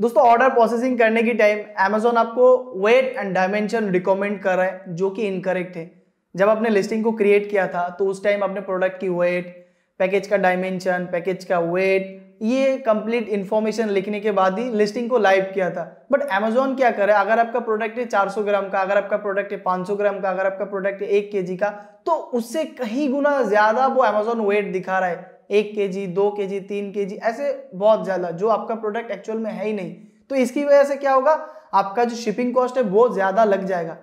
दोस्तों order processing करने की टाइम अमेजोन आपको वेट एंड डायमेंशन रिकमेंड कर रहा है जो कि इनकरेक्ट है जब आपने लिस्टिंग को क्रिएट किया था तो उस टाइम आपने प्रोडक्ट की वेट पैकेज का डायमेंशन पैकेज का वेट ये कंप्लीट इन्फॉर्मेशन लिखने के बाद ही लिस्टिंग को लाइव किया था बट अमेजोन क्या करे अगर आपका प्रोडक्ट है 400 ग्राम का अगर आपका प्रोडक्ट है 500 ग्राम का अगर आपका प्रोडक्ट है एक के का तो उससे कहीं गुना ज़्यादा वो अमेजोन वेट दिखा रहा है एक के जी दो के जी तीन के जी ऐसे बहुत ज़्यादा जो आपका प्रोडक्ट एक्चुअल में है ही नहीं तो इसकी वजह से क्या होगा आपका जो शिपिंग कॉस्ट है वो ज़्यादा लग जाएगा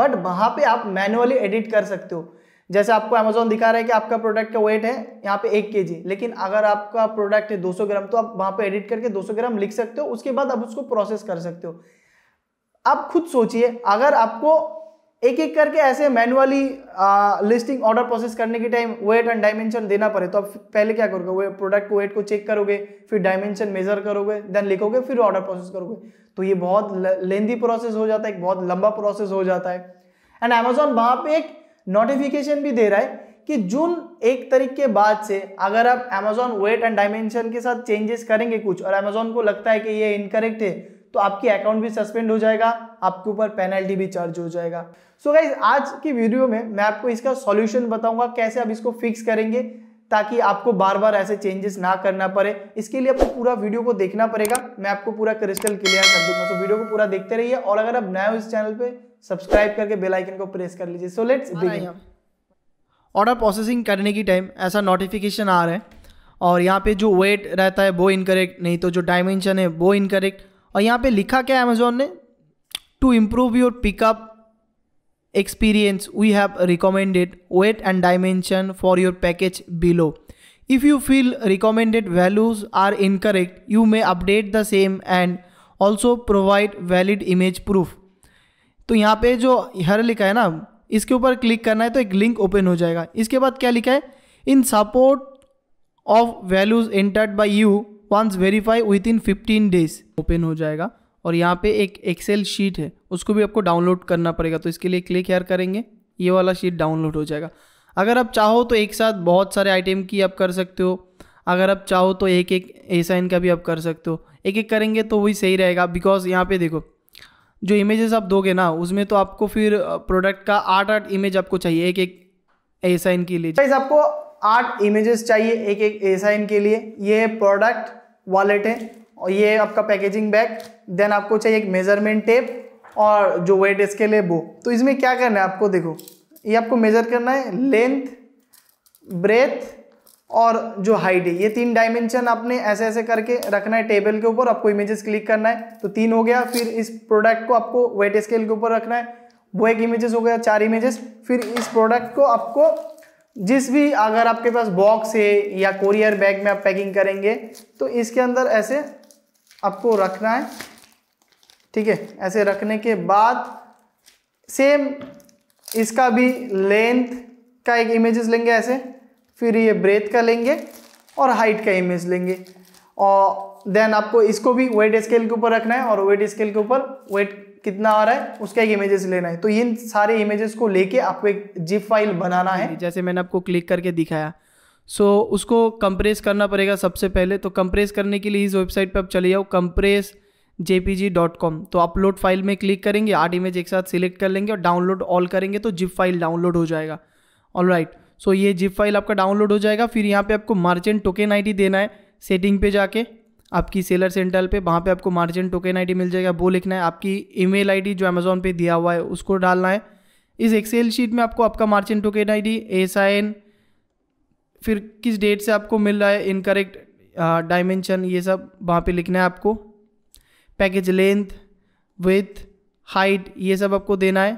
बट वहां पे आप मैनुअली एडिट कर सकते हो जैसे आपको अमेजोन दिखा रहा है कि आपका प्रोडक्ट का वेट है यहाँ पे एक के जी लेकिन अगर आपका प्रोडक्ट है 200 ग्राम तो आप वहां पे एडिट करके 200 ग्राम लिख सकते हो उसके बाद आप उसको प्रोसेस कर सकते हो आप खुद सोचिए अगर आपको एक एक करके ऐसे मैनुअली लिस्टिंग ऑर्डर प्रोसेस करने के टाइम वेट एंड डायमेंशन देना पड़े तो आप पहले क्या करोगे वो प्रोडक्ट को वेट को चेक करोगे फिर डायमेंशन मेजर करोगे देन लिखोगे फिर ऑर्डर प्रोसेस करोगे तो ये बहुत लेंदी प्रोसेस हो जाता है एक बहुत लंबा प्रोसेस हो जाता है एंड अमेजोन वहाँ पे एक नोटिफिकेशन भी दे रहा है कि जून एक तारीख के बाद से अगर आप अमेजोन वेट एंड डायमेंशन के साथ चेंजेस करेंगे कुछ और अमेजोन को लगता है कि ये इनकरेक्ट है तो आपकी अकाउंट भी सस्पेंड हो जाएगा आपके ऊपर पेनल्टी भी चार्ज हो जाएगा सो so गाइज आज की वीडियो में मैं आपको इसका सॉल्यूशन बताऊंगा कैसे आप इसको फिक्स करेंगे ताकि आपको बार बार ऐसे चेंजेस ना करना पड़े इसके लिए आपको पूरा वीडियो को देखना पड़ेगा मैं आपको पूरा क्रिस्टल क्लियर कर दूंगा तो वीडियो को पूरा देखते रहिए और अगर आप नए हो इस चैनल पर सब्सक्राइब करके बेलाइकन को प्रेस कर लीजिए सो लेट्स ऑर्डर प्रोसेसिंग करने की टाइम ऐसा नोटिफिकेशन आ रहा है और यहाँ पे जो वेट रहता है वो इनकरेक्ट नहीं तो जो डायमेंशन है वो इनकरेक्ट और यहाँ पे लिखा क्या है अमेजोन ने to improve your pickup experience we have recommended weight and dimension for your package below if you feel recommended values are incorrect you may update the same and also provide valid image proof तो यहाँ पे जो हर लिखा है ना इसके ऊपर click करना है तो एक लिंक ओपन हो जाएगा इसके बाद क्या लिखा है in support of values entered by you once verify within fifteen days open हो जाएगा और यहाँ पे एक एक्सेल शीट है उसको भी आपको डाउनलोड करना पड़ेगा तो इसके लिए क्लिक यार करेंगे ये वाला शीट डाउनलोड हो जाएगा अगर आप चाहो तो एक साथ बहुत सारे आइटम की आप कर सकते हो अगर आप चाहो तो एक एक एसाइन का भी आप कर सकते हो एक एक करेंगे तो वही सही रहेगा बिकॉज यहाँ पे देखो जो इमेजेस आप दोगे ना उसमें तो आपको फिर प्रोडक्ट का आठ आठ इमेज आपको चाहिए एक एक एसाइन के लिए आपको आठ इमेजेस चाहिए एक एक एसाइन के लिए ये प्रोडक्ट वॉलेट है और ये आपका पैकेजिंग बैग देन आपको चाहिए एक मेजरमेंट टेप और जो वेट इसके लिए वो तो इसमें क्या करना है आपको देखो ये आपको मेजर करना है लेंथ ब्रेथ और जो हाइट है ये तीन डायमेंशन आपने ऐसे ऐसे करके रखना है टेबल के ऊपर आपको इमेजेस क्लिक करना है तो तीन हो गया फिर इस प्रोडक्ट को आपको वेट स्केल के ऊपर रखना है वो एक इमेजेस हो गया चार इमेजेस फिर इस प्रोडक्ट को आपको जिस भी अगर आपके पास बॉक्स है या कोरियर बैग में आप पैकिंग करेंगे तो इसके अंदर ऐसे आपको रखना है ठीक है ऐसे रखने के बाद सेम इसका भी लेंथ का एक इमेजेस लेंगे ऐसे फिर ये ब्रेथ का लेंगे और हाइट का इमेज लेंगे और देन आपको इसको भी वेट स्केल के ऊपर रखना है और वेट स्केल के ऊपर वेट कितना आ रहा है उसका एक इमेजेस लेना है तो इन सारे इमेजेस को लेके आपको एक जिप फाइल बनाना है जैसे मैंने आपको क्लिक करके दिखाया सो so, उसको कंप्रेस करना पड़ेगा सबसे पहले तो कंप्रेस करने के लिए इस वेबसाइट पर आप चले जाओ कंप्रेस जे तो अपलोड फाइल में क्लिक करेंगे आठ इमेज एक साथ सिलेक्ट कर लेंगे और डाउनलोड ऑल करेंगे तो जिप फाइल डाउनलोड हो जाएगा ऑल राइट सो ये जिप फाइल आपका डाउनलोड हो जाएगा फिर यहाँ पे आपको मार्चेंट टोकन आईडी देना है सेटिंग पे जाके आपकी सेलर सेंटर पे वहाँ पे आपको मार्जिन टोकन आईडी मिल जाएगा वो लिखना है आपकी ईमेल आईडी जो अमेज़ोन पे दिया हुआ है उसको डालना है इस एक्सेल शीट में आपको आपका margin token ID S I N फिर किस डेट से आपको मिल रहा है इनकरेक्ट डायमेंशन ये सब वहाँ पे लिखना है आपको पैकेज लेंथ विथ हाइट ये सब आपको देना है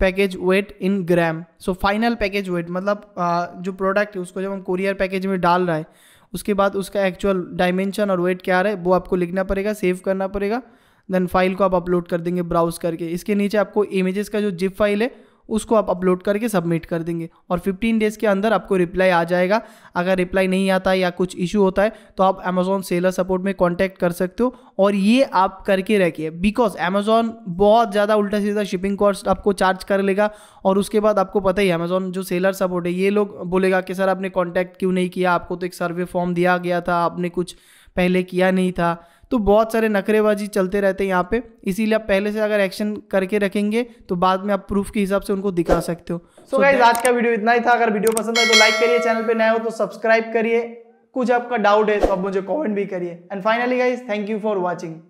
package weight in gram so final package weight मतलब आ, जो प्रोडक्ट है उसको जब हम कोरियर पैकेज में डाल रहा है उसके बाद उसका एक्चुअल डायमेंशन और वेट क्या है वो आपको लिखना पड़ेगा सेव करना पड़ेगा देन फाइल को आप अपलोड कर देंगे ब्राउज करके इसके नीचे आपको इमेजेस का जो जिप फाइल है उसको आप अपलोड करके सबमिट कर देंगे और 15 डेज़ के अंदर आपको रिप्लाई आ जाएगा अगर रिप्लाई नहीं आता है या कुछ इशू होता है तो आप अमेजोन सेलर सपोर्ट में कॉन्टैक्ट कर सकते हो और ये आप करके रखिए बिकॉज अमेजोन बहुत ज़्यादा उल्टा सीधा शिपिंग कॉस्ट आपको चार्ज कर लेगा और उसके बाद आपको पता ही अमेजोन जो सेलर सपोर्ट है ये लोग बोलेगा कि सर आपने कॉन्टैक्ट क्यों नहीं किया आपको तो एक सर्वे फॉर्म दिया गया था आपने कुछ पहले किया नहीं था तो बहुत सारे नखरेबाजी चलते रहते हैं यहाँ पे इसीलिए आप पहले से अगर एक्शन करके रखेंगे तो बाद में आप प्रूफ के हिसाब से उनको दिखा सकते हो सो so गाइज so, आज का वीडियो इतना ही था अगर वीडियो पसंद है तो लाइक करिए चैनल पे नए हो तो सब्सक्राइब करिए कुछ आपका डाउट है तो आप मुझे कॉमेंट भी करिए and finally guys thank you for watching